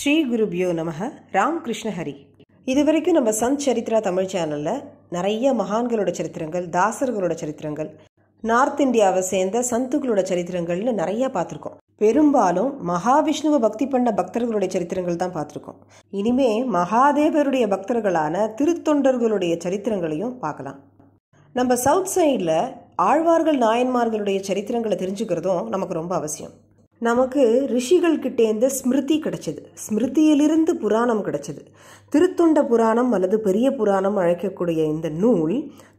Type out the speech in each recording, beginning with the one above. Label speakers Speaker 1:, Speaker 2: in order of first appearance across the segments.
Speaker 1: ஸ்ரீ குருபியோ நமக ராம் கிருஷ்ணஹரி இதுவரைக்கும் நம்ம சந்த் சரித்ரா தமிழ் சேனலில் நிறைய மகான்களோட சரித்திரங்கள் தாசர்களோட சரித்திரங்கள் நார்த் இந்தியாவை சேர்ந்த சந்துக்களோட சரித்திரங்கள்னு நிறைய பார்த்துருக்கோம் பெரும்பாலும் மகாவிஷ்ணுவை பக்தி பண்ண பக்தர்களுடைய சரித்திரங்கள் தான் பார்த்துருக்கோம் இனிமே மகாதேவருடைய பக்தர்களான திருத்தொண்டர்களுடைய சரித்திரங்களையும் பார்க்கலாம் நம்ம சவுத் சைடில் ஆழ்வார்கள் நாயன்மார்களுடைய சரித்திரங்களை தெரிஞ்சுக்கிறதும் நமக்கு ரொம்ப அவசியம் நமக்கு ரிஷிகள்கிட்டேருந்து ஸ்மிருதி கிடைச்சது ஸ்மிருதியிலிருந்து புராணம் கிடைச்சது திருத்தொண்ட புராணம் அல்லது பெரிய புராணம் அழைக்கக்கூடிய இந்த நூல்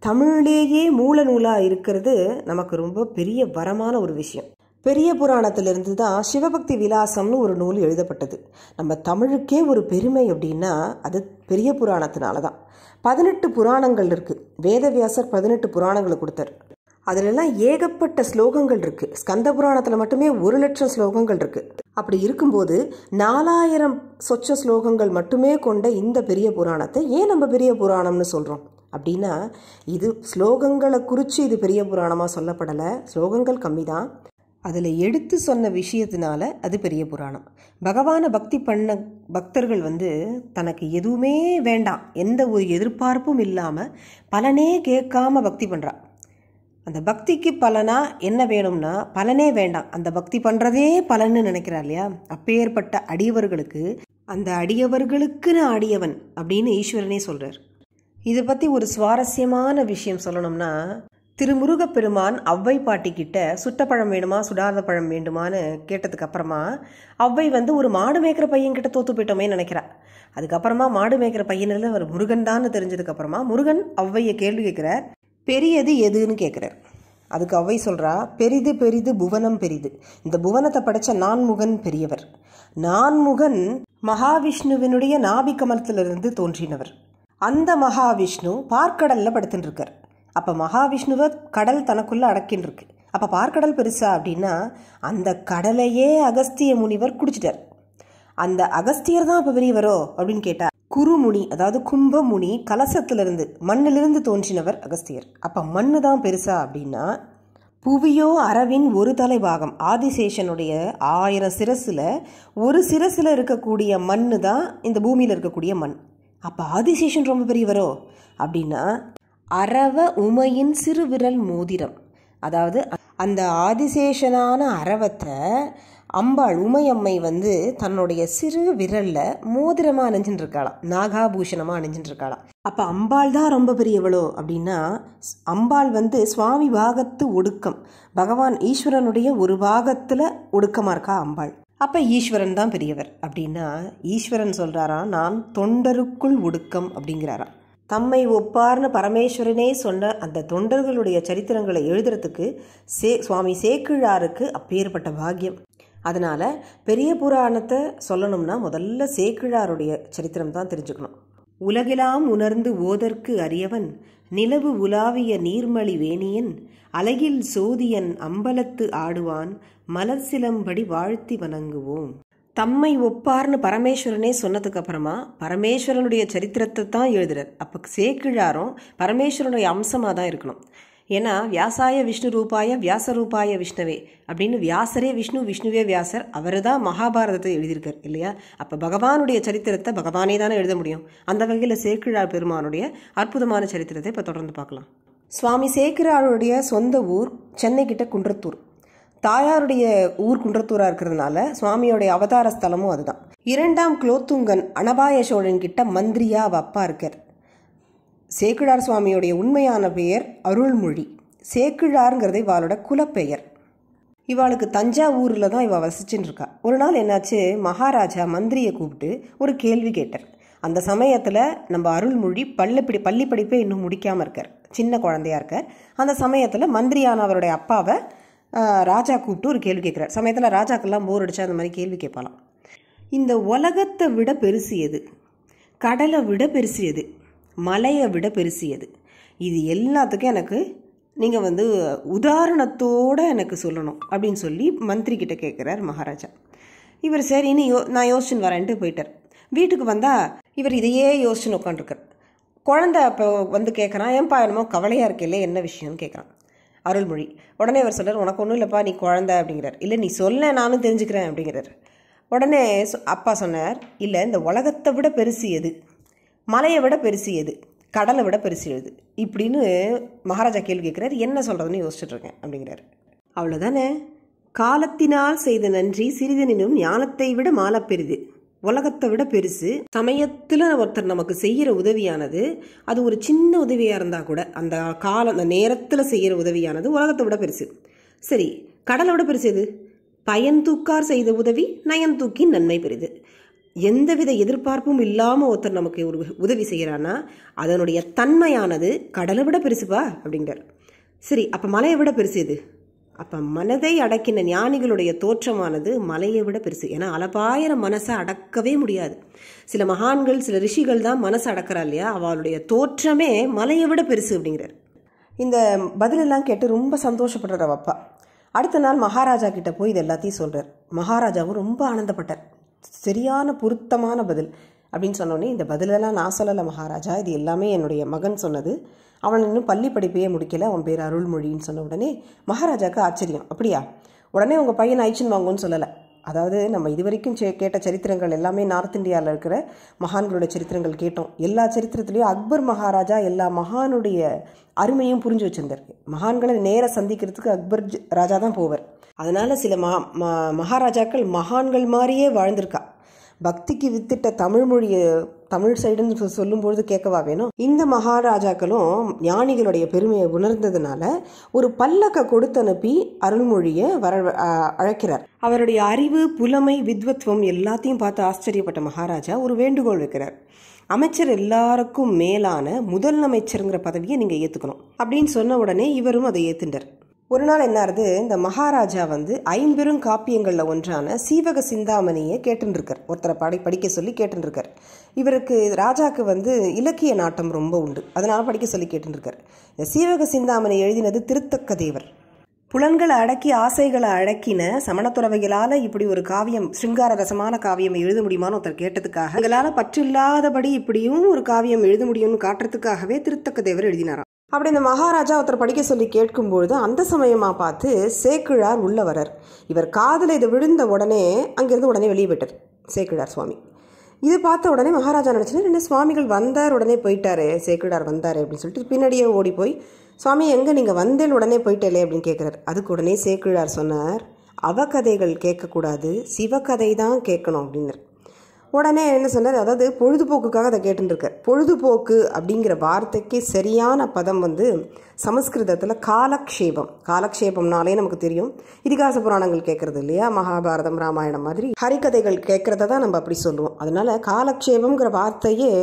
Speaker 1: தமிழிலேயே மூல நூலாக இருக்கிறது நமக்கு ரொம்ப பெரிய வரமான ஒரு விஷயம் பெரிய புராணத்திலிருந்து தான் சிவபக்தி விலாசம்னு ஒரு நூல் எழுதப்பட்டது நம்ம தமிழுக்கே ஒரு பெருமை அப்படின்னா அது பெரிய புராணத்தினால தான் பதினெட்டு புராணங்கள் இருக்குது வேதவியாசர் பதினெட்டு புராணங்களை கொடுத்தார் அதிலெல்லாம் ஏகப்பட்ட ஸ்லோகங்கள் இருக்குது ஸ்கந்த புராணத்தில் மட்டுமே ஒரு லட்சம் ஸ்லோகங்கள் இருக்குது அப்படி இருக்கும்போது நாலாயிரம் சொச்ச ஸ்லோகங்கள் மட்டுமே கொண்ட இந்த பெரிய புராணத்தை ஏன் நம்ம பெரிய புராணம்னு சொல்கிறோம் அப்படின்னா இது ஸ்லோகங்களை குறித்து இது பெரிய புராணமாக சொல்லப்படலை ஸ்லோகங்கள் கம்மி தான் அதில் எடுத்து சொன்ன விஷயத்தினால அது பெரிய புராணம் பகவானை பக்தி பண்ண பக்தர்கள் வந்து தனக்கு எதுவுமே வேண்டாம் எந்த ஒரு எதிர்பார்ப்பும் இல்லாமல் பலனே கேட்காம பக்தி பண்ணுறா அந்த பக்திக்கு பலனாக என்ன வேணும்னா பலனே வேண்டாம் அந்த பக்தி பண்ணுறதே பலன்னு நினைக்கிறார் இல்லையா அப்பேற்பட்ட அடியவர்களுக்கு அந்த அடியவர்களுக்குன்னு அடியவன் அப்படின்னு ஈஸ்வரனே சொல்கிறார் இதை பற்றி ஒரு சுவாரஸ்யமான விஷயம் சொல்லணும்னா திருமுருகப்பெருமான் அவ்வை பாட்டிக்கிட்ட சுட்டப்பழம் வேணுமா சுடாத பழம் வேண்டுமான்னு கேட்டதுக்கு அப்புறமா அவ்வை வந்து ஒரு மாடு மேய்க்கிற பையன்கிட்ட தோத்து போயிட்டோமே நினைக்கிறா அதுக்கப்புறமா மாடு மேய்க்கிற பையனில் அவர் முருகன் தான் தெரிஞ்சதுக்கப்புறமா முருகன் அவ்வையை கேள்வி கேட்கிறார் பெரியது எதுன்னு கேட்குறாரு அதுக்கு அவை சொல்கிறா பெரிது பெரிது புவனம் பெரிது இந்த புவனத்தை படைத்த நான்முகன் பெரியவர் நான்முகன் மகாவிஷ்ணுவினுடைய நாபி கமலத்திலிருந்து தோன்றினவர் அந்த மகாவிஷ்ணு பார்க்கடலில் படுத்துட்டுருக்கார் அப்போ மகாவிஷ்ணுவை கடல் தனக்குள்ளே அடக்கின்னு இருக்கு அப்போ பார்க்கடல் பெருசா அப்படின்னா அந்த கடலையே அகஸ்திய முனிவர் குடிச்சிட்டார் அந்த அகஸ்தியர் தான் அப்போ பெரியவரோ அப்படின்னு கேட்டால் குருமுனி அதாவது கும்பமுனி கலசத்திலிருந்து மண்ணிலிருந்து தோன்றினவர் அகஸ்தியர் அப்போ மண்ணு தான் பெருசா அப்படின்னா புவியோ அரவின் ஒரு தலைபாகம் ஆதிசேஷனுடைய ஆயிரம் சிரசில் ஒரு சிரசில் இருக்கக்கூடிய மண்ணு தான் இந்த பூமியில் இருக்கக்கூடிய மண் அப்போ ஆதிசேஷன் ரொம்ப பெரியவரோ அப்படின்னா அரவ உமையின் சிறுவிரல் மோதிரம் அதாவது அந்த ஆதிசேஷனான அரவத்தை அம்பாள் உமையம்மை வந்து தன்னுடைய சிறு விரலில் மோதிரமாக அணிஞ்சுட்டு இருக்காளாம் நாகாபூஷணமாக அணிஞ்சுட்டு இருக்காளாம் அப்போ அம்பாள் தான் ரொம்ப பெரியவளோ அப்படின்னா அம்பாள் வந்து சுவாமி பாகத்து ஒடுக்கம் பகவான் ஈஸ்வரனுடைய ஒரு பாகத்தில் ஒடுக்கமாக இருக்கா அம்பாள் அப்போ ஈஸ்வரன் தான் பெரியவர் அப்படின்னா ஈஸ்வரன் சொல்கிறாரா நான் தொண்டருக்குள் ஒடுக்கம் அப்படிங்கிறாராம் தம்மை ஒப்பார்னு பரமேஸ்வரனே சொன்ன அந்த தொண்டர்களுடைய சரித்திரங்களை எழுதுறதுக்கு சே சுவாமி சேக்கிழாருக்கு அப்பேற்பட்ட பாக்கியம் அதனால் பெரிய புராணத்தை சொல்லணும்னா முதல்ல சேக்கிழாருடைய சரித்திரம் தான் தெரிஞ்சுக்கணும் உலகிலாம் உணர்ந்து ஓதற்கு அறியவன் நிலவு உலாவிய நீர்மழி வேணியன் அலகில் சோதியன் அம்பலத்து ஆடுவான் மலர் சிலம்படி வாழ்த்தி வணங்குவோம் தம்மை ஒப்பார்னு பரமேஸ்வரனே சொன்னதுக்கு அப்புறமா பரமேஸ்வரனுடைய சரித்திரத்தை தான் எழுதுறார் அப்போ சேக்கிழாரும் பரமேஸ்வரனுடைய அம்சமாக தான் இருக்கணும் ஏன்னா வியாசாய விஷ்ணு ரூபாய வியாச ரூபாய விஷ்ணவே அப்படின்னு வியாசரே விஷ்ணு விஷ்ணுவே வியாசர் அவர் தான் மகாபாரதத்தை எழுதியிருக்கார் இல்லையா அப்போ பகவானுடைய சரித்திரத்தை பகவானே தானே எழுத முடியும் அந்த வகையில் சேக்கிழா பெருமானுடைய அற்புதமான சரித்திரத்தை இப்போ தொடர்ந்து பார்க்கலாம் சுவாமி சேக்கிராருடைய சொந்த ஊர் சென்னை கிட்ட குன்றத்தூர் தாயாருடைய ஊர் குன்றத்தூராக இருக்கிறதுனால சுவாமியோடைய அவதார ஸ்தலமும் அதுதான் இரண்டாம் குலோத்துங்கன் அனபாய சோழன் கிட்ட மந்திரியா அவ அப்பா இருக்கார் சேக்கிழார் சுவாமியுடைய உண்மையான பெயர் அருள்மொழி சேக்கிழாருங்கிறது இவாளோட குலப்பெயர் இவாளுக்கு தஞ்சாவூரில் தான் இவள் வசிச்சுன்னு இருக்கா ஒரு நாள் என்னாச்சு மகாராஜா மந்திரியை கூப்பிட்டு ஒரு கேள்வி கேட்டார் அந்த சமயத்தில் நம்ம அருள்மொழி பள்ளிப்படி பள்ளி படிப்பே இன்னும் முடிக்காமல் இருக்கார் சின்ன குழந்தையா இருக்கார் அந்த சமயத்தில் மந்திரியான அவருடைய அப்பாவை ராஜா கூப்பிட்டு ஒரு கேள்வி கேட்குறார் சமயத்தில் ராஜாக்கெல்லாம் போர் அடித்தா அந்த மாதிரி கேள்வி கேட்பாலாம் இந்த உலகத்தை விட பெருசு எது கடலை விட பெருசு எது மலையை விட பெருசியது இது எல்லாத்துக்கும் எனக்கு நீங்கள் வந்து உதாரணத்தோடு எனக்கு சொல்லணும் அப்படின்னு சொல்லி மந்திரி கிட்டே கேட்குறார் மகாராஜா இவர் சரி இனி யோ நான் யோசிச்சுன்னு வரேன்ட்டு போயிட்டார் வீட்டுக்கு வந்தால் இவர் இதையே யோசிச்சுன்னு உட்காந்துருக்கார் குழந்த இப்போ வந்து கேட்குறான் ஏன்பா என்னமோ கவலையாக இருக்கையில என்ன விஷயம்னு கேட்குறான் அருள்மொழி உடனே அவர் சொல்கிறார் உனக்கு ஒன்றும் இல்லைப்பா நீ குழந்த அப்படிங்கிறார் இல்லை நீ சொல்ல நானும் தெரிஞ்சுக்கிறேன் அப்படிங்கிறார் உடனே அப்பா சொன்னார் இல்லை இந்த உலகத்தை விட பெருசு எது மலையை விட பெருசு எது கடலை விட பெருசு எது இப்படின்னு மகாராஜா கேள்வி கேட்குறாரு என்ன சொல்கிறதுன்னு யோசிச்சுட்ருக்கேன் அப்படிங்கிறாரு அவ்வளோதானே காலத்தினால் செய்த நன்றி சிறிதனினும் ஞானத்தை விட மாலை பெரிது உலகத்தை விட பெருசு சமயத்தில் ஒருத்தர் நமக்கு செய்கிற உதவியானது அது ஒரு சின்ன உதவியாக இருந்தால் கூட அந்த காலம் அந்த நேரத்தில் செய்கிற உதவியானது உலகத்தை விட பெருசு சரி கடலை விட பெருசு எது பயன் தூக்கார் செய்த உதவி நயன் தூக்கி நன்மை பெரிது எந்தவித எதிர்பார்ப்பும் இல்லாமல் ஒருத்தர் நமக்கு ஒரு உதவி செய்கிறான்னா அதனுடைய தன்மையானது கடலை விட பெருசுப்பா அப்படிங்கிறார் சரி அப்போ மலையை விட பெருசு இது அப்போ மனதை அடக்கின ஞானிகளுடைய தோற்றமானது மலையை விட பெருசு ஏன்னா அலபாயிர மனசை அடக்கவே முடியாது சில மகான்கள் சில ரிஷிகள் தான் மனசை அடக்கிறா இல்லையா அவளுடைய தோற்றமே மலையை விட பெருசு அப்படிங்கிறார் இந்த பதிலெல்லாம் கேட்டு ரொம்ப சந்தோஷப்படுறார் அவப்பா அடுத்த நாள் மகாராஜா கிட்ட போய் இது எல்லாத்தையும் சொல்கிறார் மகாராஜாவும் ரொம்ப ஆனந்தப்பட்டார் சரியான பொருத்தமான பதில் அப்படின்னு சொன்னோடனே இந்த பதிலெல்லாம் நான் சொல்லலை மகாராஜா இது எல்லாமே என்னுடைய மகன் சொன்னது அவன் இன்னும் பள்ளி படிப்பையே முடிக்கலை அவன் பேர் அருள்மொழின்னு சொன்ன உடனே மகாராஜாவுக்கு ஆச்சரியம் அப்படியா உடனே உங்கள் பையன் ஆயிடுச்சுன்னு வாங்கன்னு சொல்லலை அதாவது நம்ம இது வரைக்கும் சே கேட்ட சரித்திரங்கள் எல்லாமே நார்த் இந்தியாவில் இருக்கிற மகான்களோட சரித்திரங்கள் கேட்டோம் எல்லா சரித்திரத்துலேயும் அக்பர் மகாராஜா எல்லா மகானுடைய அருமையும் புரிஞ்சு வச்சுருந்தாரு மகான்களை நேராக சந்திக்கிறதுக்கு அக்பர் ராஜா தான் போவார் அதனால் சில மகா மகாராஜாக்கள் மகான்கள் மாதிரியே வாழ்ந்திருக்கா பக்திக்கு வித்திட்ட தமிழ் மொழியை தமிழ் சைடுன்னு சொல்லும்பொழுது கேட்கவா வேணும் இந்த மகாராஜாக்களும் ஞானிகளுடைய பெருமையை உணர்ந்ததுனால ஒரு பல்லக்க கொடுத்து அனுப்பி அருள்மொழியை வர அழைக்கிறார் அவருடைய அறிவு புலமை வித்வத்வம் எல்லாத்தையும் பார்த்து ஆச்சரியப்பட்ட மகாராஜா ஒரு வேண்டுகோள் வைக்கிறார் அமைச்சர் எல்லாருக்கும் மேலான முதல் அமைச்சருங்கிற பதவியை நீங்கள் ஏற்றுக்கணும் அப்படின்னு சொன்ன உடனே இவரும் அதை ஏற்றுண்டார் ஒரு நாள் என்னாருது இந்த மகாராஜா வந்து ஐம்பெரும் காப்பியங்களில் ஒன்றான சீவக சிந்தாமணியை கேட்டுருக்கார் ஒருத்தரை படி படிக்க சொல்லி கேட்டுருக்கார் இவருக்கு ராஜாவுக்கு வந்து இலக்கிய நாட்டம் ரொம்ப உண்டு அதனால் படிக்க சொல்லி கேட்டுருக்கார் இந்த சீவக சிந்தாமணி எழுதினது திருத்தக்க தேவர் புலன்களை அடக்கி ஆசைகளை அடக்கின சமணத்துறவைகளால் இப்படி ஒரு காவியம் சிங்கார ரசமான காவியம் எழுத முடியுமான்னு ஒருத்தர் கேட்டதுக்காக எங்களால் பற்றில்லாதபடி இப்படியும் ஒரு காவியம் எழுத முடியும்னு காட்டுறதுக்காகவே திருத்தக்க தேவர் எழுதினாராம் அப்படி இந்த மகாராஜா ஒருத்தர் படிக்க சொல்லி கேட்கும்பொழுது அந்த சமயமாக பார்த்து சேக்கிழார் உள்ளவரர் இவர் காதில் இது விழுந்த உடனே அங்கேருந்து உடனே வெளியே விட்டார் சேக்கிழார் சுவாமி இது பார்த்த உடனே மகாராஜா நினச்சினா ரெண்டு சுவாமிகள் வந்தார் உடனே போயிட்டாரு சேக்கிழார் வந்தார் அப்படின்னு சொல்லிட்டு பின்னாடியே ஓடி போய் சுவாமி எங்கே நீங்கள் வந்தேல் உடனே போயிட்டேலே அப்படின்னு கேட்குறாரு அதுக்கு உடனே சேக்கிழார் சொன்னார் அவகதைகள் கேட்கக்கூடாது சிவகதை தான் கேட்கணும் அப்படின்னு உடனே என்ன சொன்னார் அதாவது பொழுதுபோக்குக்காக அதை கேட்டுருக்கார் பொழுதுபோக்கு அப்படிங்கிற வார்த்தைக்கு சரியான பதம் வந்து சமஸ்கிருதத்தில் காலக்ஷேபம் காலக்ஷேபம்னாலே நமக்கு தெரியும் இதிகாச புராணங்கள் கேட்குறது இல்லையா மகாபாரதம் ராமாயணம் மாதிரி ஹரிக்கதைகள் கேட்குறத தான் நம்ம அப்படி சொல்லுவோம் அதனால் காலக்ஷேபங்கிற வார்த்தையே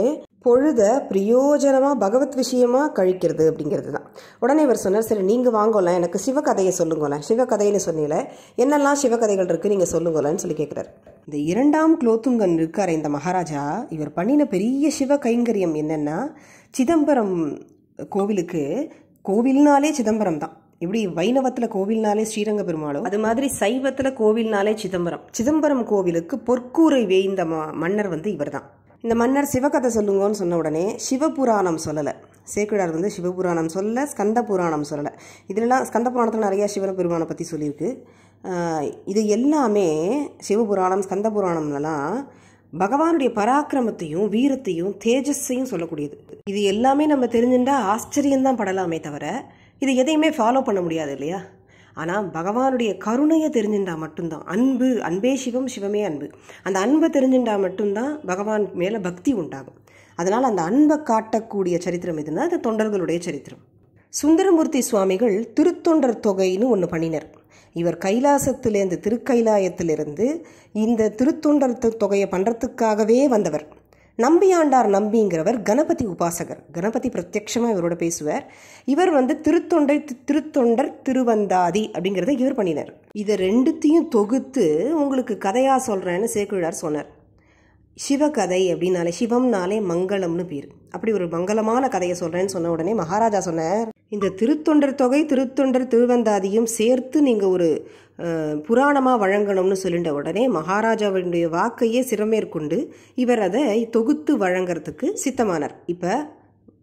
Speaker 1: பொழுத பிரயோஜனமாக பகவத் விஷயமாக கழிக்கிறது அப்படிங்கிறது தான் உடனே இவர் சொன்னார் சரி நீங்கள் வாங்கலாம் எனக்கு சிவகதையை சொல்லுங்களேன் சிவகதைன்னு சொன்னில என்னெல்லாம் சிவகதைகள் இருக்குது நீங்கள் சொல்லுங்களேன்னு சொல்லி கேட்குறாரு இந்த இரண்டாம் குலோத்துங்கன் இருக்கார் இந்த மகாராஜா இவர் பண்ணின பெரிய சிவ கைங்கரியம் என்னென்னா சிதம்பரம் கோவிலுக்கு கோவில்னாலே சிதம்பரம் தான் இப்படி வைணவத்தில் கோவில்னாலே ஸ்ரீரங்க பெருமாளும் அது மாதிரி சைவத்தில் கோவில்னாலே சிதம்பரம் சிதம்பரம் கோவிலுக்கு பொற்கூரை வேய்ந்த மன்னர் வந்து இவர் தான் இந்த மன்னர் சிவகதை சொல்லுங்கன்னு சொன்ன உடனே சிவபுராணம் சொல்லலை சேக்கிழார் வந்து சிவபுராணம் சொல்லலை ஸ்கந்த புராணம் சொல்லலை இதுலலாம் ஸ்கந்த புராணத்தில் நிறையா சிவன பெருமானை பற்றி சொல்லியிருக்கு இது எல்லாமே சிவபுராணம் ஸ்கந்த புராணம்லாம் பகவானுடைய பராக்கிரமத்தையும் வீரத்தையும் தேஜஸையும் சொல்லக்கூடியது இது எல்லாமே நம்ம தெரிஞ்சுட்டா ஆச்சரியம்தான் படலாமே தவிர இது எதையுமே ஃபாலோ பண்ண முடியாது இல்லையா ஆனால் பகவானுடைய கருணையை தெரிஞ்சுட்டா மட்டும்தான் அன்பு அன்பே சிவம் சிவமே அன்பு அந்த அன்பை தெரிஞ்சுட்டா மட்டும்தான் பகவான் மேலே பக்தி உண்டாகும் அதனால் அந்த அன்பை காட்டக்கூடிய சரித்திரம் எதுனா அது தொண்டர்களுடைய சரித்திரம் சுந்தரமூர்த்தி சுவாமிகள் திருத்தொண்டர் தொகைன்னு ஒன்று பண்ணினர் இவர் கைலாசத்திலேருந்து திருக்கைலாயத்திலிருந்து இந்த திருத்தொண்டர் தொகையை பண்ணுறதுக்காகவே வந்தவர் நம்பியாண்டார் நம்பிங்கிறவர் கணபதி உபாசகர் கணபதி பிரத்யக்ஷமாக இவரோட பேசுவார் இவர் வந்து திருத்தொண்டை திருத்தொண்டர் திருவந்தாதி அப்படிங்கிறத இவர் பண்ணினார் இதை ரெண்டுத்தையும் தொகுத்து உங்களுக்கு கதையாக சொல்கிறேன்னு சேக்குழார் சொன்னார் சிவகதை அப்படின்னாலே சிவம்னாலே மங்களம்னு பேர் அப்படி ஒரு மங்களமான கதையை சொல்கிறேன்னு சொன்ன உடனே மகாராஜா சொன்னார் இந்த திருத்தொண்டர் தொகை திருத்தொண்டர் திருவந்தாதியும் சேர்த்து நீங்கள் ஒரு புராணமாக வழங்கணும்னு சொல்லிட்ட உடனே மகாராஜாவினுடைய வாக்கையே சிறமேற்கொண்டு இவர் அதை தொகுத்து வழங்கிறதுக்கு சித்தமானார் இப்போ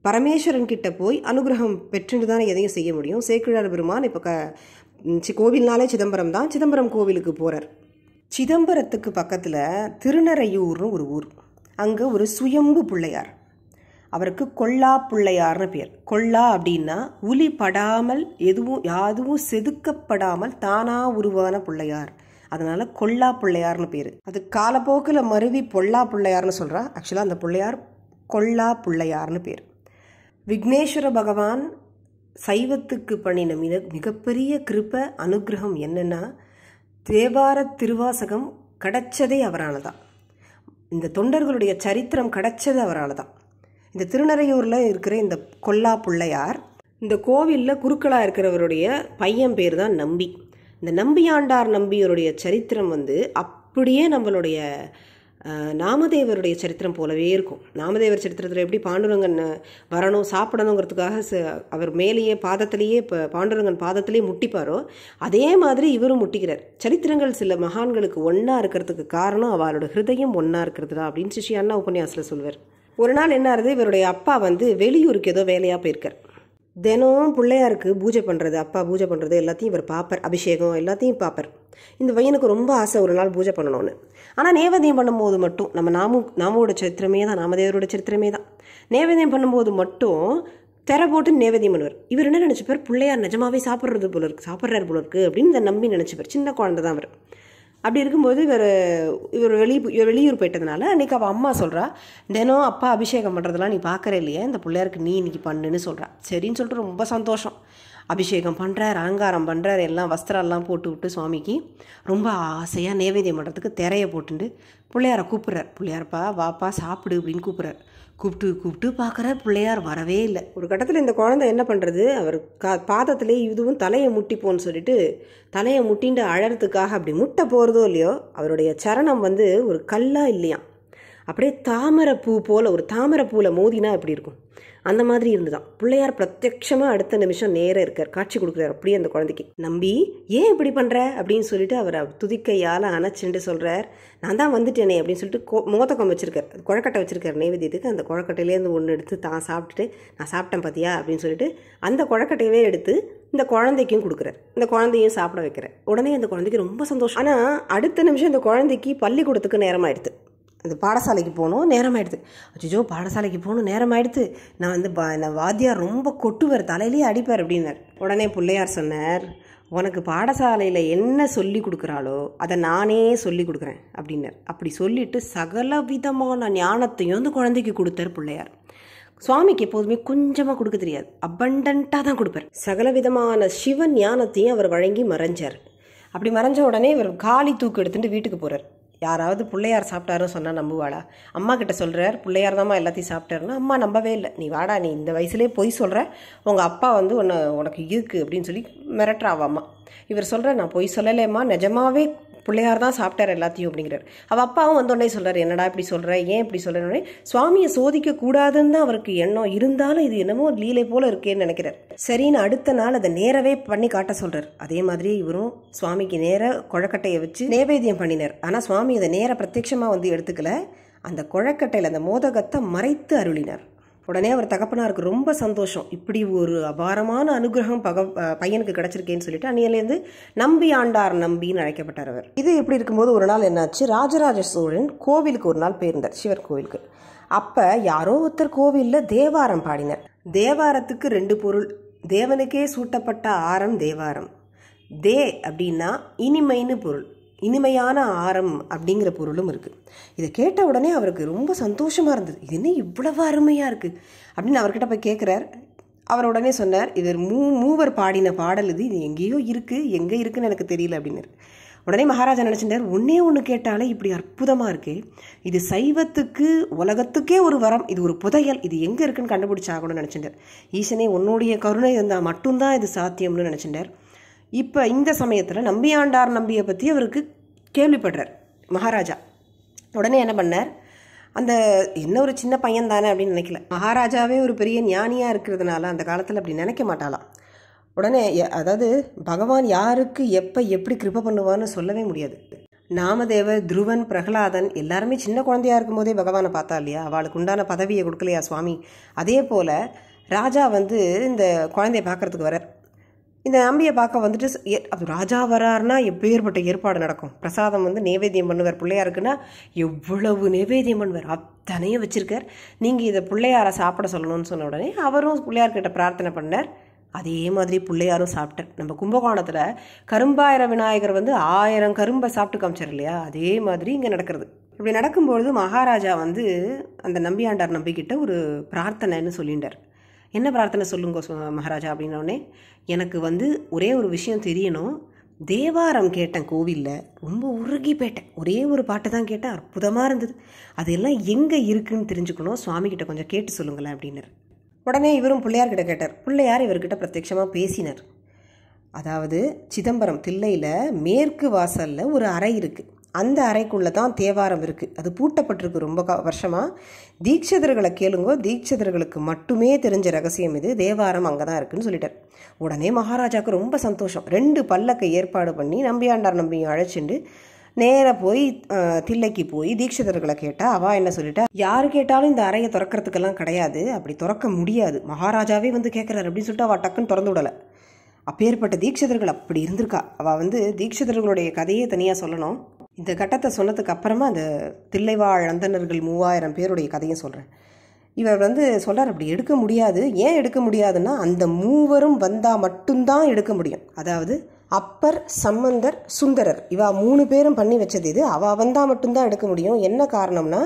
Speaker 1: பரமேஸ்வரன் கிட்ட போய் அனுகிரகம் பெற்றுட்டு தானே எதையும் செய்ய முடியும் சேக்கிழார் பெருமான் இப்போ க கோவில்னாலே சிதம்பரம் தான் சிதம்பரம் கோவிலுக்கு போகிறார் சிதம்பரத்துக்கு பக்கத்தில் திருநறையூர்னு ஒரு ஊர் அங்கே ஒரு சுயம்பு பிள்ளையார் அவருக்கு கொல்லா பிள்ளையார்னு பேர் கொல்லா அப்படின்னா உலி படாமல் எதுவும் யாதுவும் செதுக்கப்படாமல் தானாக உருவான பிள்ளையார் அதனால் கொல்லா பிள்ளையார்னு பேர் அது காலப்போக்கில் மருவி பொல்லா பிள்ளையார்னு சொல்கிறா ஆக்சுவலாக அந்த பிள்ளையார் கொல்லா பிள்ளையார்னு பேர் விக்னேஸ்வர பகவான் சைவத்துக்கு பண்ணின மிக மிகப்பெரிய கிருப்ப அனுகிரகம் என்னென்னா தேவார திருவாசகம் கிடைச்சதே அவரால் தான் இந்த தொண்டர்களுடைய சரித்திரம் கிடைச்சது அவரால் தான் இந்த திருநறையூரில் இருக்கிற இந்த கொல்லா பிள்ளையார் இந்த கோவிலில் குருக்களாக இருக்கிறவருடைய பையன் பேர் தான் நம்பி இந்த நம்பியாண்டார் நம்பியருடைய சரித்திரம் வந்து அப்படியே நம்மளுடைய நாமதேவருடைய சரித்திரம் போலவே இருக்கும் நாமதேவர் சரித்திரத்தில் எப்படி பாண்டுரங்கன் வரணும் சாப்பிடணுங்கிறதுக்காக அவர் மேலேயே பாதத்திலேயே இப்போ பாண்டுரங்கன் பாதத்திலேயே முட்டிப்பாரோ அதே மாதிரி இவரும் முட்டிக்கிறார் சரித்திரங்கள் சில மகான்களுக்கு ஒன்றா இருக்கிறதுக்கு காரணம் அவளோட ஹிருதயம் ஒன்றா இருக்கிறது தான் அப்படின்னு சிஷியான்னா உபன்யாசில் சொல்வார் ஒரு நாள் என்ன ஆகுது இவருடைய அப்பா வந்து வெளியூருக்கு ஏதோ வேலையாக போயிருக்கார் தினம் பிள்ளையாருக்கு பூஜை பண்ணுறது அப்பா பூஜை பண்ணுறது எல்லாத்தையும் இவர் பார்ப்பார் அபிஷேகம் எல்லாத்தையும் பார்ப்பார் இந்த பையனுக்கு ரொம்ப ஆசை ஒரு நாள் பூஜை பண்ணணும்னு ஆனால் நேவதியம் பண்ணும்போது மட்டும் நம்ம நாமு நாமோட சரித்திரமே தான் நாமதேவரோட சரித்திரமே தான் நேவேதியம் பண்ணும்போது மட்டும் திரை போட்டு நேவேதியம் பண்ணுவார் இவர் என்ன நினச்சிப்பார் பிள்ளையார் நிஜமாவே சாப்பிட்றது போல இருக்கு சாப்பிட்றாரு போல இருக்கு அப்படின்னு இதை நம்பி நினச்சிப்பார் சின்ன குழந்தை தான் அவர் அப்படி இருக்கும்போது இவர் இவர் இவர் வெளியூர் போயிட்டதுனால அன்றைக்கி அவள் அம்மா சொல்கிறா தினம் அப்பா அபிஷேகம் பண்ணுறதெல்லாம் நீ பார்க்குற இல்லையே இந்த பிள்ளையாருக்கு நீ இன்றைக்கி பண்ணுன்னு சொல்கிறா சரின்னு சொல்லிட்டு ரொம்ப சந்தோஷம் அபிஷேகம் பண்ணுறார் அலங்காரம் பண்ணுறார் எல்லாம் வஸ்திரம்லாம் போட்டு விட்டு சுவாமிக்கு ரொம்ப ஆசையாக நேவேதியம் பண்ணுறதுக்கு திரையை போட்டுட்டு பிள்ளையாரை கூப்பிட்றார் பிள்ளையார்ப்பா வாப்பா சாப்பிடு அப்படின்னு கூப்பிட்றார் கூப்பிட்டு கூப்பிட்டு பார்க்குற பிள்ளையார் வரவே இல்லை ஒரு கட்டத்தில் இந்த குழந்தை என்ன பண்ணுறது அவர் கா பாதத்திலே இதுவும் தலையை முட்டிப்போன்னு சொல்லிட்டு தலையை முட்டின்ட்டு அழறதுக்காக அப்படி முட்டை போகிறதோ இல்லையோ அவருடைய சரணம் வந்து ஒரு கல்லாக இல்லையாம் அப்படியே தாமரை பூ போல் ஒரு தாமரை பூவில் மோதினா எப்படி இருக்கும் அந்த மாதிரி இருந்துதான் பிள்ளையார் பிரத்யட்சமாக அடுத்த நிமிஷம் நேரம் இருக்கார் காட்சி கொடுக்குறார் அப்படியே அந்த குழந்தைக்கு நம்பி ஏன் இப்படி பண்ணுற அப்படின்னு சொல்லிட்டு அவர் துதிக்கையால் அணைச்சுட்டு சொல்கிறார் நான் தான் வந்துட்டேனே அப்படின்னு சொல்லிட்டு கோ மோதக்கம் வச்சுருக்கார் குழக்கட்டை வச்சுருக்கார் நைவேத்தியத்துக்கு அந்த குழக்கட்டையிலேருந்து ஒன்று எடுத்து தான் சாப்பிட்டுட்டு நான் சாப்பிட்டேன் பார்த்தியா அப்படின்னு சொல்லிட்டு அந்த குழக்கட்டையவே எடுத்து இந்த குழந்தைக்கும் கொடுக்குறார் இந்த குழந்தையும் சாப்பிட வைக்கிறார் உடனே அந்த குழந்தைக்கு ரொம்ப சந்தோஷம் ஆனால் அடுத்த நிமிஷம் இந்த குழந்தைக்கு பள்ளிக்கூடத்துக்கு நேரமாயிடுது அந்த பாடசாலைக்கு போகணும் நேரம் ஆகிடுது அச்சோ பாடசாலைக்கு போகணும் நேரம் ஆகிடுது நான் வந்து பா நான் வாத்தியார் ரொம்ப கொட்டுவர் தலையிலேயே அடிப்பார் அப்படின்னார் உடனே பிள்ளையார் சொன்னார் உனக்கு பாடசாலையில் என்ன சொல்லி கொடுக்குறாளோ அதை நானே சொல்லி கொடுக்குறேன் அப்படின்னார் அப்படி சொல்லிட்டு சகல விதமான ஞானத்தையும் வந்து குழந்தைக்கு கொடுத்தார் பிள்ளையார் சுவாமிக்கு எப்போதுமே கொஞ்சமாக கொடுக்க தெரியாது அபண்டண்ட்டாக தான் கொடுப்பார் சகல விதமான சிவ ஞானத்தையும் அவர் வழங்கி மறைஞ்சார் அப்படி மறைஞ்ச உடனே இவர் காலி தூக்கு எடுத்துகிட்டு வீட்டுக்கு போகிறார் யாராவது பிள்ளையார் சாப்பிட்டாருன்னு சொன்னால் நம்புவாளா அம்மா கிட்ட சொல்கிறார் பிள்ளையார் தான்மா எல்லாத்தையும் சாப்பிட்டாருன்னா அம்மா நம்பவே இல்லை நீ வாடா நீ இந்த வயசுலேயே போய் சொல்கிற உங்கள் அப்பா வந்து உன்னை உனக்கு இருக்குது அப்படின்னு சொல்லி மிரட்டுறாவாம்மா இவர் சொல்கிற நான் பொய் சொல்லலைம்மா நிஜமாவே பிள்ளையார் தான் சாப்பிட்டார் எல்லாத்தையும் அப்படிங்கிறார் அவள் அப்பாவும் வந்தோடனே சொல்கிறார் என்னடா இப்படி சொல்கிற ஏன் இப்படி சொல்கிறேன்னு சுவாமியை சோதிக்க கூடாதுன்னு தான் அவருக்கு எண்ணம் இருந்தாலும் இது என்னமோ லீலை போல் இருக்கேன்னு நினைக்கிறார் சரின்னு அடுத்த நாள் அதை நேரவே பண்ணி காட்ட சொல்கிறார் அதே மாதிரி இவரும் சுவாமிக்கு நேர குழக்கட்டையை வச்சு நேவேத்தியம் பண்ணினார் ஆனால் சுவாமி அதை நேர பிரத்யட்சமாக வந்து எடுத்துக்கல அந்த குழக்கட்டையில் அந்த மோதகத்தை மறைத்து அருளினார் உடனே அவர் தகப்பனாருக்கு ரொம்ப சந்தோஷம் இப்படி ஒரு அபாரமான அனுகிரகம் பக பையனுக்கு கிடச்சிருக்கேன்னு சொல்லிட்டு அன்னியிலேருந்து நம்பி ஆண்டார் நம்பின்னு அழைக்கப்பட்டார் அவர் இது எப்படி இருக்கும்போது ஒரு நாள் என்னாச்சு ராஜராஜ சோழன் கோவிலுக்கு ஒரு நாள் போயிருந்தார் சிவர் கோவிலுக்கு அப்போ யாரோ ஒருத்தர் கோவிலில் தேவாரம் பாடினர் தேவாரத்துக்கு ரெண்டு பொருள் தேவனுக்கே சூட்டப்பட்ட ஆரம் தேவாரம் தே அப்படின்னா இனிமைன்னு பொருள் இனிமையான ஆரம் அப்படிங்கிற பொருளும் இருக்குது இதை கேட்ட உடனே அவருக்கு ரொம்ப சந்தோஷமாக இருந்தது இது என்ன இவ்வளவு அருமையாக இருக்குது அப்படின்னு அவர்கிட்ட போய் கேட்குறார் அவர் உடனே சொன்னார் இது மூ மூவர் பாடின பாடல் இது இது எங்கேயோ இருக்குது எங்கே இருக்குதுன்னு எனக்கு தெரியல அப்படின்னாரு உடனே மகாராஜா நினச்சிருந்தார் ஒன்றே ஒன்று கேட்டாலே இப்படி அற்புதமாக இருக்கே இது சைவத்துக்கு உலகத்துக்கே ஒரு வரம் இது ஒரு புதையல் இது எங்கே இருக்குன்னு கண்டுபிடிச்சாகணும்னு நினச்சிருந்தார் ஈசனே உன்னுடைய கருணை இருந்தால் மட்டும்தான் இது சாத்தியம்னு நினச்சிட்டார் இப்போ இந்த சமயத்தில் நம்பியாண்டார் நம்பியை பற்றி அவருக்கு கேள்விப்படுறார் மகாராஜா உடனே என்ன பண்ணார் அந்த என்ன ஒரு சின்ன பையன் தானே அப்படின்னு நினைக்கல மகாராஜாவே ஒரு பெரிய ஞானியாக இருக்கிறதுனால அந்த காலத்தில் அப்படி நினைக்க மாட்டாளாம் உடனே அதாவது பகவான் யாருக்கு எப்போ எப்படி கிருப்ப பண்ணுவான்னு சொல்லவே முடியாது நாமதேவர் துருவன் பிரகலாதன் எல்லாருமே சின்ன குழந்தையாக இருக்கும்போதே பகவானை பார்த்தா இல்லையா அவளுக்கு உண்டான பதவியை கொடுக்கலையா சுவாமி அதே போல் ராஜா வந்து இந்த குழந்தைய பார்க்குறதுக்கு வரார் இந்த நம்பியை பார்க்க வந்துட்டு அது ராஜா வராருனா எப்பேற்பட்ட ஏற்பாடு நடக்கும் பிரசாதம் வந்து நைவேத்தியம் பண்ணுவார் பிள்ளையாருக்குன்னா எவ்வளவு நைவேத்தியம் பண்ணுவார் அத்தனையும் வச்சுருக்கார் நீங்கள் இதை பிள்ளையாரை சாப்பிட சொல்லணும்னு சொன்ன உடனே அவரும் பிள்ளையார்கிட்ட பிரார்த்தனை பண்ணார் அதே மாதிரி பிள்ளையாரும் சாப்பிட்டார் நம்ம கும்பகோணத்தில் கரும்பாயிர விநாயகர் வந்து ஆயிரம் கரும்பை சாப்பிட்டு காமிச்சார் இல்லையா அதே மாதிரி இங்கே நடக்கிறது இப்படி நடக்கும்பொழுது மகாராஜா வந்து அந்த நம்பியாண்டார் நம்பிக்கிட்ட ஒரு பிரார்த்தனைன்னு சொல்லிட்டார் என்ன பிரார்த்தனை சொல்லுங்க மகாராஜா அப்படின்னோடனே எனக்கு வந்து ஒரே ஒரு விஷயம் தெரியணும் தேவாரம் கேட்டேன் கோவிலில் ரொம்ப உருகி போயிட்டேன் ஒரே ஒரு பாட்டு தான் கேட்டேன் அற்புதமாக இருந்தது அதெல்லாம் எங்கே இருக்குதுன்னு தெரிஞ்சுக்கணும் சுவாமிகிட்ட கொஞ்சம் கேட்டு சொல்லுங்களேன் அப்படின்னார் உடனே இவரும் பிள்ளையார்கிட்ட கேட்டார் பிள்ளையார் இவர்கிட்ட பிரத்யட்சமாக பேசினார் அதாவது சிதம்பரம் தில்லையில் மேற்கு வாசலில் ஒரு அறை இருக்குது அந்த அறைக்குள்ளே தான் தேவாரம் இருக்குது அது பூட்டப்பட்டிருக்கு ரொம்ப கா வருஷமாக தீட்சிதர்களை கேளுங்கோ தீட்சிதர்களுக்கு மட்டுமே தெரிஞ்ச ரகசியம் இது தேவாரம் அங்கே தான் இருக்குன்னு சொல்லிட்டார் உடனே மகாராஜாவுக்கு ரொம்ப சந்தோஷம் ரெண்டு பல்லக்கை ஏற்பாடு பண்ணி நம்பியாண்டார் நம்பியும் அழைச்சிண்டு நேராக போய் தில்லைக்கு போய் தீட்சிதர்களை கேட்டால் அவள் என்ன சொல்லிட்டா யார் கேட்டாலும் இந்த அறையை திறக்கிறதுக்கெல்லாம் கிடையாது அப்படி திறக்க முடியாது மகாராஜாவே வந்து கேட்குறாரு அப்படின்னு சொல்லிட்டு அவள் டக்குன்னு திறந்து விடலை அப்பேற்பட்ட தீட்சிதர்கள் அப்படி இருந்திருக்கா அவள் வந்து தீட்சிதர்களுடைய கதையே தனியாக சொல்லணும் இந்த கட்டத்தை சொன்னதுக்கு அப்புறமா அந்த தில்லைவாழ் அந்தனர்கள் மூவாயிரம் பேருடைய கதையும் சொல்கிறேன் இவர் வந்து சொல்கிறார் அப்படி எடுக்க முடியாது ஏன் எடுக்க முடியாதுன்னா அந்த மூவரும் வந்தால் மட்டும்தான் எடுக்க முடியும் அதாவது அப்பர் சம்பந்தர் சுந்தரர் இவா மூணு பேரும் பண்ணி வச்சது இது அவள் வந்தால் மட்டும்தான் எடுக்க முடியும் என்ன காரணம்னா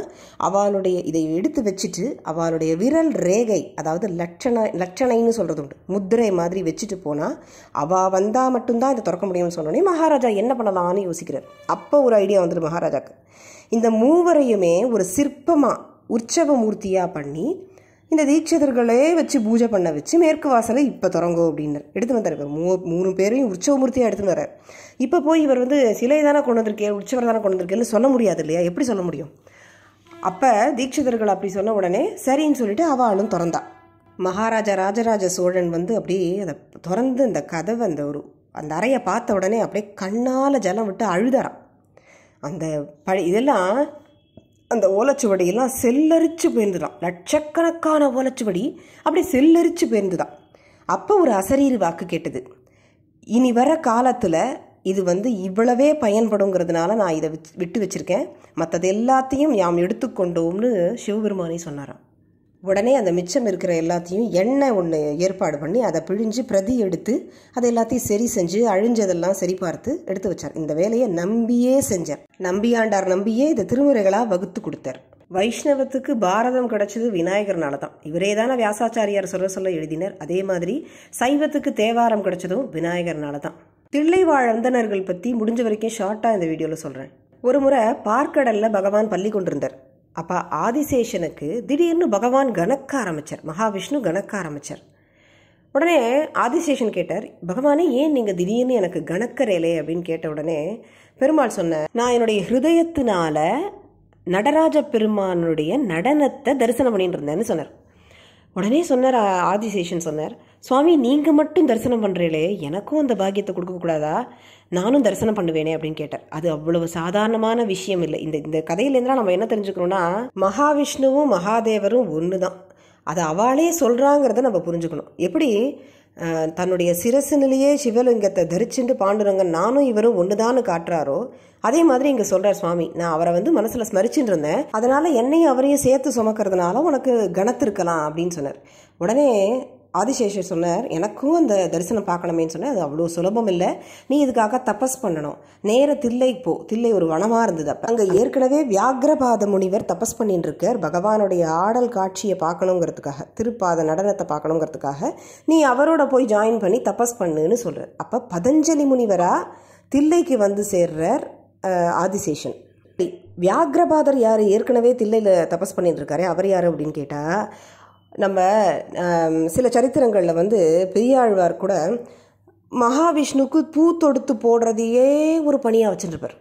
Speaker 1: அவளுடைய இதை எடுத்து வச்சுட்டு அவளுடைய விரல் ரேகை அதாவது லட்சண லட்சணைன்னு சொல்கிறது உண்டு முத்திரை மாதிரி வச்சுட்டு போனால் அவள் வந்தால் மட்டும்தான் இதை திறக்க முடியும்னு சொன்னோடனே மகாராஜா என்ன பண்ணலான்னு யோசிக்கிறார் அப்போ ஒரு ஐடியா வந்துடும் மகாராஜாக்கு இந்த மூவரையுமே ஒரு சிற்பமாக உற்சவ மூர்த்தியாக பண்ணி இந்த தீட்சிதர்களே வச்சு பூஜை பண்ண வச்சு மேற்கு வாசலை இப்போ தொடங்கும் அப்படின்னு எடுத்து வந்தார் இப்போ மூ மூணு பேரையும் உற்சவமூர்த்தியாக எடுத்துன்னு வரார் இப்போ போய் இவர் வந்து சிலை தானே கொண்டு வந்திருக்கேன் உற்சவர் தானே கொண்டு வந்திருக்கேன்னு சொல்ல முடியாது இல்லையா எப்படி சொல்ல முடியும் அப்போ தீட்சிதர்கள் அப்படி சொன்ன உடனே சரின்னு சொல்லிட்டு அவளும் திறந்தா மகாராஜா ராஜராஜ சோழன் வந்து அப்படியே அதை திறந்து அந்த கதவை அந்த ஒரு அந்த அறையை பார்த்த உடனே அப்படியே கண்ணால் ஜலம் விட்டு அழுதாரான் அந்த பழ இதெல்லாம் அந்த ஓலைச்சுவடியெல்லாம் செல்லரிச்சு போயிருந்துதான் லட்சக்கணக்கான ஓலைச்சுவடி அப்படி செல்லரிச்சு போயிருந்துதான் அப்போ ஒரு அசரீர் வாக்கு கேட்டது இனி வர காலத்தில் இது வந்து இவ்வளவே பயன்படுங்கிறதுனால நான் இதை விட்டு வச்சுருக்கேன் மற்றது எல்லாத்தையும் யாம் எடுத்துக்கொண்டோம்னு சிவபெருமானே சொன்னாராம் உடனே அந்த மிச்சம் இருக்கிற எல்லாத்தையும் எண்ணெய் ஒன்று ஏற்பாடு பண்ணி அதை பிழிஞ்சு பிரதி எடுத்து அதை எல்லாத்தையும் சரி செஞ்சு அழிஞ்சதெல்லாம் சரி பார்த்து எடுத்து வச்சார் இந்த வேலையை நம்பியே செஞ்சார் நம்பியாண்டார் நம்பியே இதை திருமுறைகளாக வகுத்து கொடுத்தார் வைஷ்ணவத்துக்கு பாரதம் கிடைச்சது விநாயகர்னால தான் இவரே தானே வியாசாச்சாரியார் சொல்ல சொல்ல எழுதினர் அதே மாதிரி சைவத்துக்கு தேவாரம் கிடைச்சதும் விநாயகர்னால தான் தில்லை வாழந்தனர்கள் பற்றி முடிஞ்ச வரைக்கும் ஷார்ட்டாக இந்த வீடியோவில் சொல்கிறேன் ஒரு முறை பார்க்கடலில் பகவான் பள்ளி கொண்டிருந்தார் அப்போ ஆதிசேஷனுக்கு திடீர்னு பகவான் கணக்க ஆரம்பித்தார் மகாவிஷ்ணு கணக்க ஆரம்பித்தார் உடனே ஆதிசேஷன் கேட்டார் பகவானே ஏன் நீங்கள் திடீர்னு எனக்கு கணக்கரேலே அப்படின்னு கேட்ட உடனே பெருமாள் சொன்ன நான் என்னுடைய ஹிருதயத்தினால நடராஜ பெருமானுடைய நடனத்தை தரிசனம் பண்ணிட்டு இருந்தேன்னு சொன்னார் உடனே சொன்னார் ஆதிசேஷன் சொன்னார் சுவாமி நீங்கள் மட்டும் தரிசனம் பண்ணுறீங்களே எனக்கும் அந்த பாக்கியத்தை கொடுக்கக்கூடாதா நானும் தரிசனம் பண்ணுவேனே அப்படின்னு கேட்டார் அது அவ்வளவு சாதாரணமான விஷயம் இல்லை இந்த இந்த கதையிலேருந்துலாம் நம்ம என்ன தெரிஞ்சுக்கணும்னா மகாவிஷ்ணுவும் மகாதேவரும் ஒன்று தான் அதை அவளே சொல்கிறாங்கிறத நம்ம புரிஞ்சுக்கணும் எப்படி தன்னுடைய நிலையே சிவலிங்கத்தை தரிச்சுண்டு பாண்டுரங்கன் நானும் இவரும் ஒன்றுதான்னு காட்டுறாரோ அதே மாதிரி இங்கே சொல்கிறார் சுவாமி நான் அவரை வந்து மனசில் ஸ்மரிச்சுட்டு இருந்தேன் அதனால் என்னையும் அவரையும் சேர்த்து சுமக்கிறதுனால உனக்கு கணத்து இருக்கலாம் அப்படின்னு சொன்னார் உடனே ஆதிசேஷர் சொன்னார் எனக்கும் அந்த தரிசனம் பார்க்கணுமேனு சொன்னேன் அது அவ்வளோ சுலபம் இல்லை நீ இதுக்காக தபஸ் பண்ணணும் நேர தில்லை போ தில்லை ஒரு வனமாக இருந்தது அப்போ அங்கே ஏற்கனவே வியாகிரபாத முனிவர் தபஸ் பண்ணிட்டு இருக்கார் பகவானுடைய ஆடல் காட்சியை பார்க்கணுங்கிறதுக்காக திருப்பாத நடனத்தை பார்க்கணுங்கிறதுக்காக நீ அவரோட போய் ஜாயின் பண்ணி தபஸ் பண்ணுன்னு சொல்கிறார் அப்போ பதஞ்சலி முனிவராக தில்லைக்கு வந்து சேர்றார் ஆதிசேஷன் வியாகிரபாதர் யார் ஏற்கனவே தில்லையில் தபஸ் பண்ணிட்டு இருக்காரு அவர் யார் அப்படின்னு கேட்டால் நம்ம சில சரித்திரங்களில் வந்து பெரியாழ்வார் கூட மகாவிஷ்ணுக்கு பூ தொடுத்து போடுறதையே ஒரு பணியாக வச்சுருப்பார்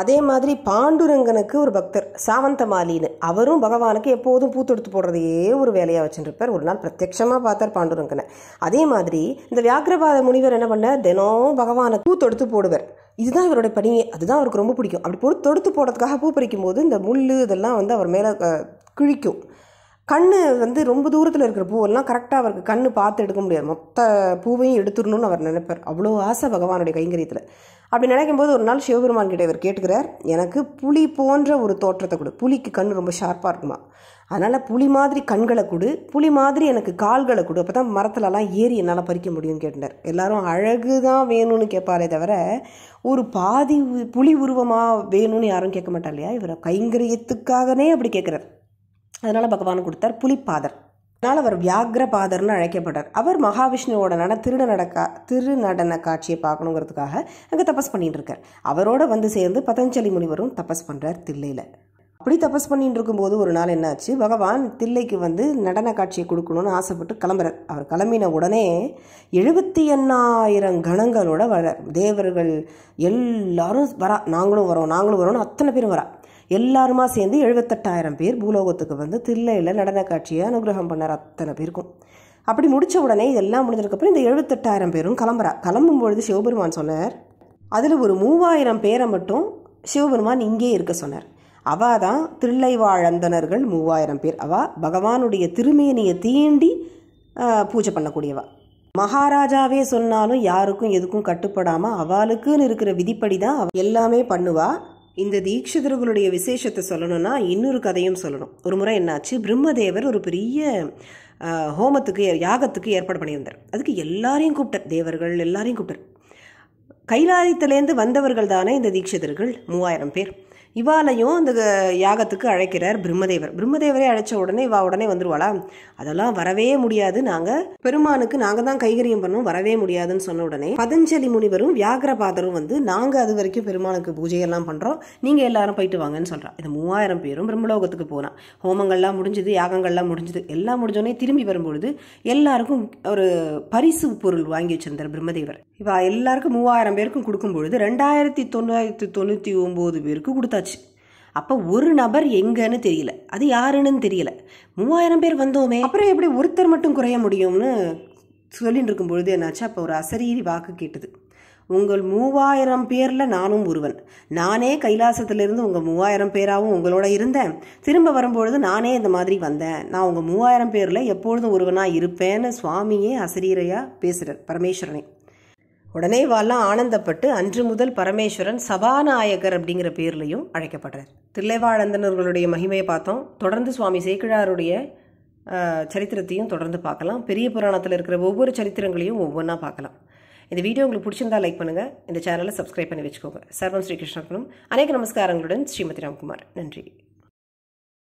Speaker 1: அதே மாதிரி பாண்டுரங்கனுக்கு ஒரு பக்தர் சாவந்தமாலின்னு அவரும் பகவானுக்கு எப்போதும் பூ தொடுத்து போடுறதையே ஒரு வேலையாக வச்சுருப்பார் ஒரு நாள் பிரத்யமாக பார்த்தார் பாண்டுரங்கனை அதே மாதிரி இந்த வியாக்கிரபாத முனிவர் என்ன பண்ணார் தினம் பகவானை பூ தொடுத்து போடுவார் இதுதான் இவருடைய பணியே அதுதான் அவருக்கு ரொம்ப பிடிக்கும் அப்படி பொறுத்து தொடுத்து போடுறதுக்காக பூ பறிக்கும் போது இந்த முள் இதெல்லாம் வந்து அவர் மேலே கிழிக்கும் கண் வந்து ரொம்ப தூரத்தில் இருக்கிற பூவெல்லாம் கரெக்டாக அவருக்கு கண் பார்த்து எடுக்க முடியாது மொத்த பூவையும் எடுத்துடணும்னு அவர் நினைப்பார் அவ்வளோ ஆசை பகவானுடைய கைங்கரியத்தில் அப்படி நினைக்கும் போது ஒரு நாள் சிவபெருமான் கிட்டே இவர் கேட்டுக்கிறார் எனக்கு புலி போன்ற ஒரு தோற்றத்தை கொடு புலிக்கு கண் ரொம்ப ஷார்ப்பாக இருக்குமா அதனால் புலி மாதிரி கண்களை கொடு புலி மாதிரி எனக்கு கால்களை கொடு அப்போ தான் மரத்துலலாம் ஏறி என்னால் பறிக்க முடியும்னு கேட்டார் எல்லாரும் அழகு தான் வேணும்னு கேட்பாரே தவிர ஒரு பாதி புலி உருவமாக வேணும்னு யாரும் கேட்க மாட்டா இல்லையா இவரை கைங்கரியத்துக்காகனே அப்படி கேட்குறாரு அதனால் பகவான் கொடுத்தார் புலிப்பாதர் அதனால் அவர் வியாகிரபாதர்னு அழைக்கப்பட்டார் அவர் மகாவிஷ்ணுவோட நட திருநடக்கா திருநடன காட்சியை பார்க்கணுங்கிறதுக்காக அங்கே தபஸ் பண்ணிட்டு இருக்கார் அவரோட வந்து சேர்ந்து பதஞ்சலி முனிவரும் தபஸ் பண்ணுறார் தில்லையில் அப்படி தபஸ் பண்ணிட்டு இருக்கும்போது ஒரு நாள் என்னாச்சு பகவான் தில்லைக்கு வந்து நடன காட்சியை கொடுக்கணும்னு ஆசைப்பட்டு கிளம்புறார் அவர் கிளம்பின உடனே எழுபத்தி எண்ணாயிரம் கணங்களோட வர தேவர்கள் எல்லாரும் வரா நாங்களும் வரோம் நாங்களும் வரோம்னு அத்தனை பேரும் வரா எல்லாருமா சேர்ந்து எழுபத்தெட்டாயிரம் பேர் பூலோகத்துக்கு வந்து தில்லையில் நடன காட்சியை அனுகிரகம் பண்ணார் அத்தனை பேருக்கும் அப்படி முடித்த உடனே இதெல்லாம் முடிஞ்சதுக்கப்புறம் இந்த எழுபத்தெட்டாயிரம் பேரும் கிளம்புறா கிளம்பும் பொழுது சிவபெருமான் சொன்னார் அதில் ஒரு மூவாயிரம் பேரை மட்டும் சிவபெருமான் இங்கே இருக்க சொன்னார் அவா தான் வாழந்தனர்கள் மூவாயிரம் பேர் அவா பகவானுடைய திருமேனியை தீண்டி பூஜை பண்ணக்கூடியவா மகாராஜாவே சொன்னாலும் யாருக்கும் எதுக்கும் கட்டுப்படாமல் அவளுக்குன்னு இருக்கிற விதிப்படி தான் எல்லாமே பண்ணுவா இந்த தீட்சிதர்களுடைய விசேஷத்தை சொல்லணும்னா இன்னொரு கதையும் சொல்லணும் ஒரு முறை என்னாச்சு பிரம்மதேவர் ஒரு பெரிய ஹோமத்துக்கு யாகத்துக்கு ஏற்பாடு பண்ணியிருந்தார் அதுக்கு எல்லாரையும் கூப்பிட்டார் தேவர்கள் எல்லாரையும் கூப்பிட்டார் கைலாயத்திலேருந்து வந்தவர்கள் தானே இந்த தீட்சிதர்கள் மூவாயிரம் பேர் இவாலையும் அந்த யாகத்துக்கு அழைக்கிறார் பிரம்மதேவர் பிரம்மதேவரே அழைச்ச உடனே இவா உடனே வந்துருவாளா அதெல்லாம் வரவே முடியாது நாங்கள் பெருமானுக்கு நாங்கள் தான் கைகரியம் பண்ணோம் வரவே முடியாதுன்னு சொன்ன உடனே பதஞ்சலி முனிவரும் வியாகரபாதரும் வந்து நாங்கள் அது வரைக்கும் பெருமானுக்கு பூஜையெல்லாம் பண்ணுறோம் நீங்கள் எல்லாரும் போயிட்டு வாங்கன்னு சொல்கிறான் இந்த மூவாயிரம் பேரும் பிரம்மலோகத்துக்கு போனான் ஹோமங்கள்லாம் முடிஞ்சது யாகங்கள்லாம் முடிஞ்சது எல்லாம் முடிஞ்சோடனே திரும்பி வரும்பொழுது எல்லாருக்கும் ஒரு பரிசு பொருள் வாங்கி வச்சிருந்தார் பிரம்மதேவர் இவா எல்லாருக்கும் மூவாயிரம் பேருக்கும் கொடுக்கும்பொழுது ரெண்டாயிரத்தி தொள்ளாயிரத்தி தொண்ணூற்றி ஒம்பது பேருக்கு கொடுத்தா சர்ச் அப்போ ஒரு நபர் எங்கன்னு தெரியல அது யாருன்னு தெரியல மூவாயிரம் பேர் வந்தோமே அப்புறம் எப்படி ஒருத்தர் மட்டும் குறைய முடியும்னு சொல்லிட்டு இருக்கும்பொழுது என்னாச்சு அப்போ ஒரு அசரீரி வாக்கு கேட்டது உங்கள் மூவாயிரம் பேரில் நானும் ஒருவன் நானே கைலாசத்திலிருந்து உங்கள் மூவாயிரம் பேராகவும் உங்களோட இருந்தேன் திரும்ப வரும்பொழுது நானே இந்த மாதிரி வந்தேன் நான் உங்கள் மூவாயிரம் பேரில் எப்பொழுதும் ஒருவனாக இருப்பேன்னு சுவாமியே அசரீரையாக பேசுகிறார் பரமேஸ்வரனை உடனே வாழ்லாம் ஆனந்தப்பட்டு அன்று முதல் பரமேஸ்வரன் சபாநாயகர் அப்படிங்கிற பேர்லையும் அழைக்கப்படுறார் தில்லைவாழந்தனர்களுடைய மகிமையை பார்த்தோம் தொடர்ந்து சுவாமி சேக்கிழாருடைய சரித்திரத்தையும் தொடர்ந்து பார்க்கலாம் பெரிய புராணத்தில் இருக்கிற ஒவ்வொரு சரித்திரங்களையும் ஒவ்வொன்றா பார்க்கலாம் இந்த வீடியோ உங்களுக்கு பிடிச்சிருந்தா லைக் பண்ணுங்கள் இந்த சேனலை சப்ஸ்கிரைப் பண்ணி வச்சுக்கோங்க சர்வம் ஸ்ரீகிருஷ்ணபுரம் அநேக நமஸ்காரங்களுடன் ஸ்ரீமதி ராம்குமார் நன்றி